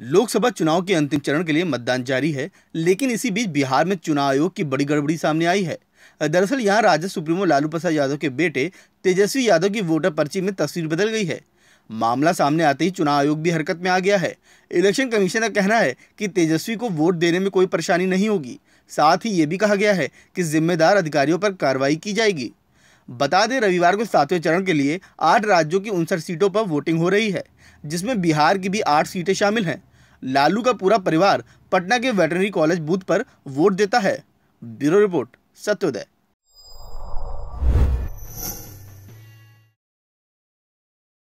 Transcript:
लोकसभा चुनाव के अंतिम चरण के लिए मतदान जारी है लेकिन इसी बीच बिहार में चुनाव आयोग की बड़ी गड़बड़ी सामने आई है दरअसल यहाँ राजद सुप्रीमो लालू प्रसाद यादव के बेटे तेजस्वी यादव की वोटर पर्ची में तस्वीर बदल गई है मामला सामने आते ही चुनाव आयोग भी हरकत में आ गया है इलेक्शन कमीशन का कहना है कि तेजस्वी को वोट देने में कोई परेशानी नहीं होगी साथ ही ये भी कहा गया है कि जिम्मेदार अधिकारियों पर कार्रवाई की जाएगी बता दें रविवार को सातवें चरण के लिए आठ राज्यों की उनसठ सीटों पर वोटिंग हो रही है जिसमें बिहार की भी आठ सीटें शामिल हैं लालू का पूरा परिवार पटना के वेटनरी कॉलेज बूथ पर वोट देता है ब्यूरो रिपोर्ट सत्योदय